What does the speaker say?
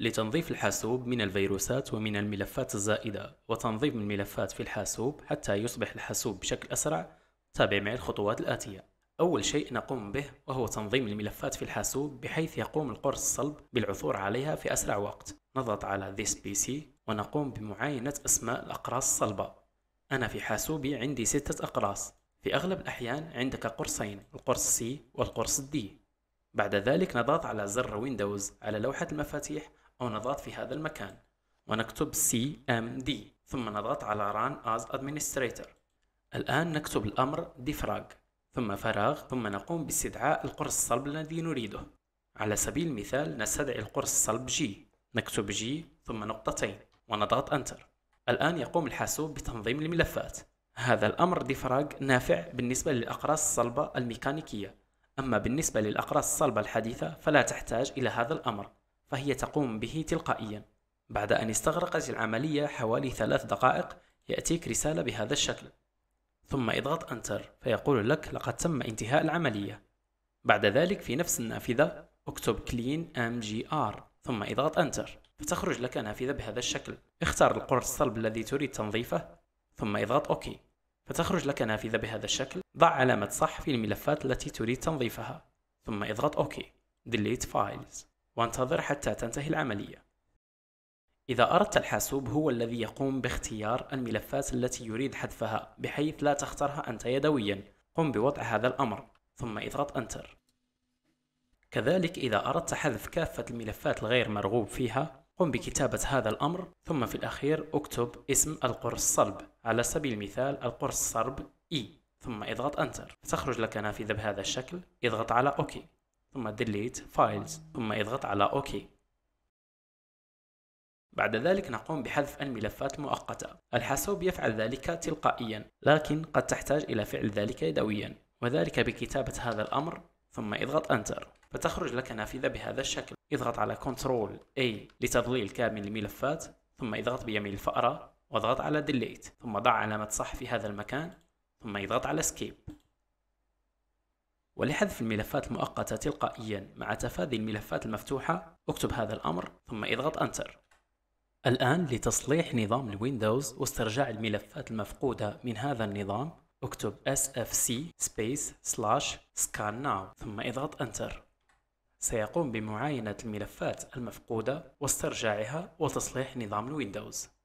لتنظيف الحاسوب من الفيروسات ومن الملفات الزائدة وتنظيف الملفات في الحاسوب حتى يصبح الحاسوب بشكل أسرع تابع معي الخطوات الآتية أول شيء نقوم به وهو تنظيم الملفات في الحاسوب بحيث يقوم القرص الصلب بالعثور عليها في أسرع وقت نضغط على This PC ونقوم بمعاينة أسماء الأقراص الصلبة أنا في حاسوبي عندي ستة أقراص في أغلب الأحيان عندك قرصين القرص C والقرص D بعد ذلك نضغط على زر ويندوز على لوحة المفاتيح أو نضغط في هذا المكان ونكتب CMD ثم نضغط على Run as Administrator الآن نكتب الأمر Defrag ثم فراغ ثم نقوم باستدعاء القرص الصلب الذي نريده على سبيل المثال نستدعي القرص الصلب G نكتب G ثم نقطتين ونضغط Enter الآن يقوم الحاسوب بتنظيم الملفات هذا الأمر Defrag نافع بالنسبة للأقراص الصلبة الميكانيكية أما بالنسبة للأقراص الصلبة الحديثة فلا تحتاج إلى هذا الأمر فهي تقوم به تلقائيا بعد أن استغرقت العملية حوالي ثلاث دقائق يأتيك رسالة بهذا الشكل ثم اضغط أنتر فيقول لك لقد تم انتهاء العملية بعد ذلك في نفس النافذة اكتب clean mgr ثم اضغط أنتر فتخرج لك نافذة بهذا الشكل اختار القرص الصلب الذي تريد تنظيفه ثم اضغط OK فتخرج لك نافذة بهذا الشكل ضع علامة صح في الملفات التي تريد تنظيفها ثم اضغط OK Delete Files وانتظر حتى تنتهي العملية إذا أردت الحاسوب هو الذي يقوم باختيار الملفات التي يريد حذفها بحيث لا تختارها أنت يدويا قم بوضع هذا الأمر ثم اضغط أنتر كذلك إذا أردت حذف كافة الملفات الغير مرغوب فيها قم بكتابة هذا الأمر ثم في الأخير اكتب اسم القرص الصلب على سبيل المثال القرص الصلب E ثم اضغط أنتر تخرج لك نافذة بهذا الشكل اضغط على أوكي ثم delete files ثم اضغط على OK بعد ذلك نقوم بحذف الملفات المؤقتة الحاسوب يفعل ذلك تلقائيا لكن قد تحتاج إلى فعل ذلك يدويا وذلك بكتابة هذا الأمر ثم اضغط Enter فتخرج لك نافذة بهذا الشكل اضغط على Ctrl A لتضليل كامل الملفات ثم اضغط بيمين الفأرة واضغط على Delete ثم ضع علامة صح في هذا المكان ثم اضغط على Escape ولحذف الملفات المؤقتة تلقائيا مع تفادي الملفات المفتوحة اكتب هذا الأمر ثم اضغط أنتر الآن لتصليح نظام الويندوز واسترجاع الملفات المفقودة من هذا النظام اكتب sfc space slash scan now ثم اضغط أنتر سيقوم بمعاينة الملفات المفقودة واسترجاعها وتصليح نظام الويندوز